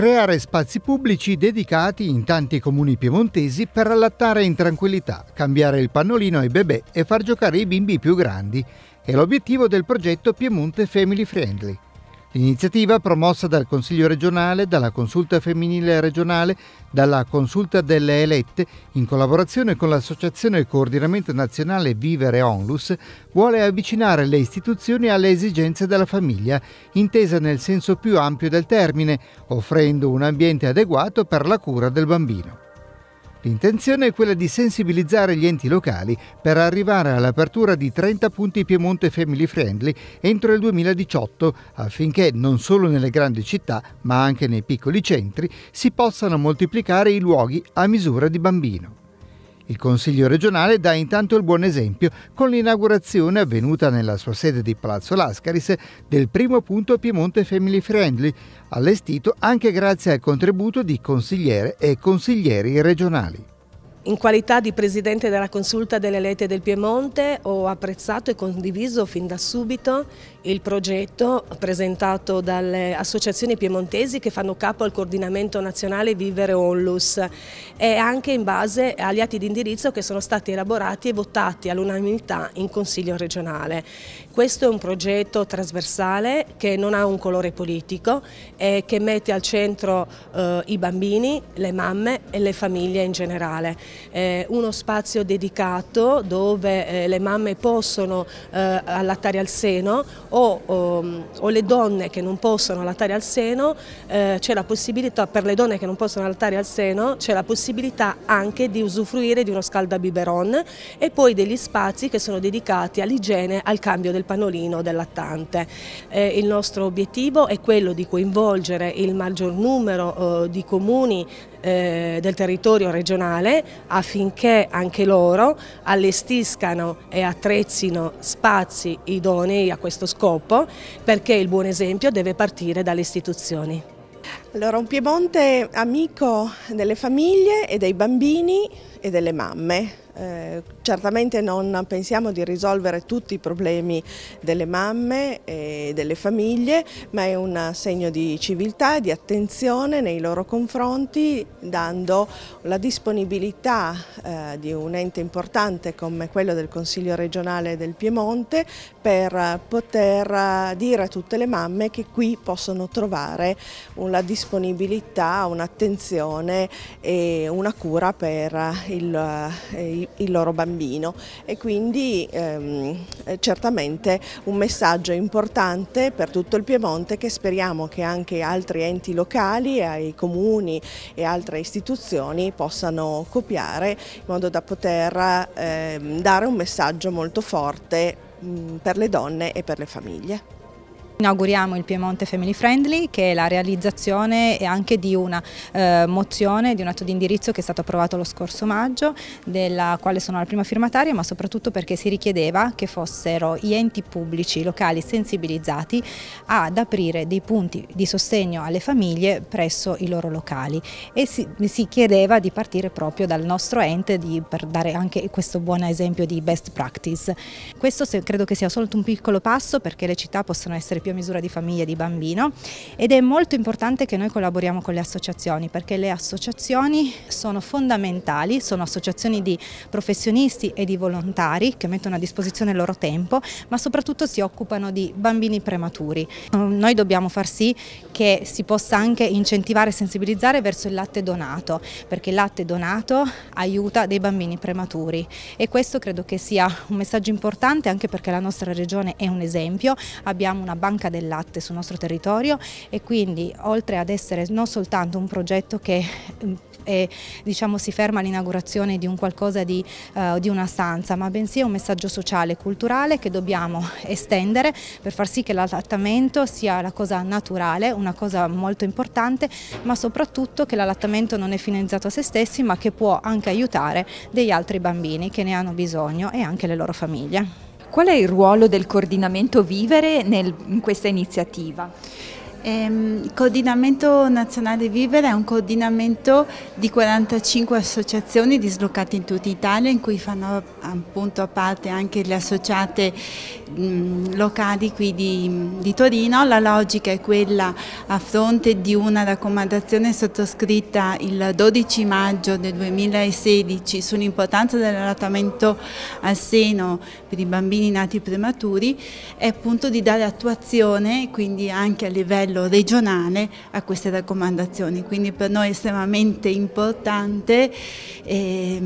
creare spazi pubblici dedicati in tanti comuni piemontesi per allattare in tranquillità, cambiare il pannolino ai bebè e far giocare i bimbi più grandi. È l'obiettivo del progetto Piemonte Family Friendly. L'iniziativa, promossa dal Consiglio regionale, dalla Consulta femminile regionale, dalla Consulta delle elette, in collaborazione con l'Associazione e Coordinamento Nazionale Vivere Onlus, vuole avvicinare le istituzioni alle esigenze della famiglia, intesa nel senso più ampio del termine, offrendo un ambiente adeguato per la cura del bambino. L'intenzione è quella di sensibilizzare gli enti locali per arrivare all'apertura di 30 punti Piemonte Family Friendly entro il 2018 affinché non solo nelle grandi città ma anche nei piccoli centri si possano moltiplicare i luoghi a misura di bambino. Il Consiglio regionale dà intanto il buon esempio con l'inaugurazione avvenuta nella sua sede di Palazzo Lascaris del primo punto Piemonte Family Friendly, allestito anche grazie al contributo di consigliere e consiglieri regionali. In qualità di Presidente della Consulta delle Lette del Piemonte ho apprezzato e condiviso fin da subito il progetto presentato dalle associazioni piemontesi che fanno capo al coordinamento nazionale Vivere Onlus e anche in base agli atti di indirizzo che sono stati elaborati e votati all'unanimità in Consiglio regionale. Questo è un progetto trasversale che non ha un colore politico e che mette al centro eh, i bambini, le mamme e le famiglie in generale eh, uno spazio dedicato dove eh, le mamme possono eh, allattare al seno o, o, ehm, o, le donne che non possono allattare al seno, eh, c'è la possibilità, per le donne che non possono allattare al seno, c'è la possibilità anche di usufruire di uno scaldabiberon e poi degli spazi che sono dedicati all'igiene, al cambio del pannolino del lattante. Eh, il nostro obiettivo è quello di coinvolgere il maggior numero eh, di comuni del territorio regionale affinché anche loro allestiscano e attrezzino spazi idonei a questo scopo perché il buon esempio deve partire dalle istituzioni. Allora, un Piemonte amico delle famiglie e dei bambini e delle mamme, eh, certamente non pensiamo di risolvere tutti i problemi delle mamme e delle famiglie, ma è un segno di civiltà, e di attenzione nei loro confronti, dando la disponibilità eh, di un ente importante come quello del Consiglio regionale del Piemonte per poter eh, dire a tutte le mamme che qui possono trovare una disponibilità, un'attenzione e una cura per il, eh, il il loro bambino e quindi ehm, eh, certamente un messaggio importante per tutto il Piemonte che speriamo che anche altri enti locali, ai comuni e altre istituzioni possano copiare in modo da poter ehm, dare un messaggio molto forte mh, mm, per le donne e per le famiglie. Inauguriamo il Piemonte Family Friendly che è la realizzazione anche di una eh, mozione, di un atto di indirizzo che è stato approvato lo scorso maggio, della quale sono la prima firmataria ma soprattutto perché si richiedeva che fossero gli enti pubblici locali sensibilizzati ad aprire dei punti di sostegno alle famiglie presso i loro locali e si, si chiedeva di partire proprio dal nostro ente di, per dare anche questo buon esempio di best practice. Questo se, credo che sia solo un piccolo passo perché le città possono essere più proprio a misura di famiglia, di bambino ed è molto importante che noi collaboriamo con le associazioni perché le associazioni sono fondamentali, sono associazioni di professionisti e di volontari che mettono a disposizione il loro tempo ma soprattutto si occupano di bambini prematuri. Noi dobbiamo far sì che si possa anche incentivare e sensibilizzare verso il latte donato perché il latte donato aiuta dei bambini prematuri e questo credo che sia un messaggio importante anche perché la nostra regione è un esempio, abbiamo una banca manca del latte sul nostro territorio e quindi oltre ad essere non soltanto un progetto che e, mm, diciamo, si ferma all'inaugurazione di un qualcosa di, uh, di, una stanza, ma bensì è un messaggio sociale e culturale che dobbiamo estendere per far sì che l'allattamento sia la cosa naturale, una cosa molto importante, ma soprattutto che l'allattamento non è finalizzato a se stessi, ma che può anche aiutare degli altri bambini che ne hanno bisogno e anche le loro famiglie. Qual è il ruolo del coordinamento Vivere nel, in questa iniziativa? Ehm, il coordinamento nazionale Vivere è un coordinamento di 45 associazioni dislocate in tutta Italia in cui fanno appunto parte anche le associate locali qui di, di Torino. La logica è quella a fronte di una raccomandazione sottoscritta il 12 maggio del 2016 sull'importanza dell'allattamento al seno per i bambini nati prematuri è appunto di dare attuazione quindi anche a livello livello regionale a queste raccomandazioni, quindi per noi è estremamente importante eh,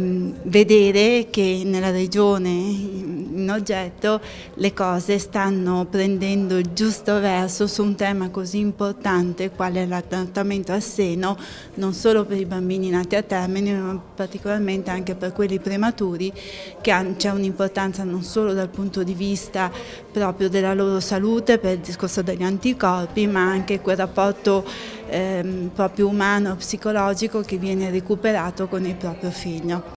vedere che nella regione in oggetto le cose stanno prendendo il giusto verso su un tema così importante quale l'adattamento al seno, non solo per i bambini nati a termine, ma particolarmente anche per quelli prematuri, che c'è un'importanza non solo dal punto di vista proprio della loro salute per il discorso degli anticorpi, ma anche quel rapporto ehm, proprio umano, psicologico che viene recuperato con il proprio figlio.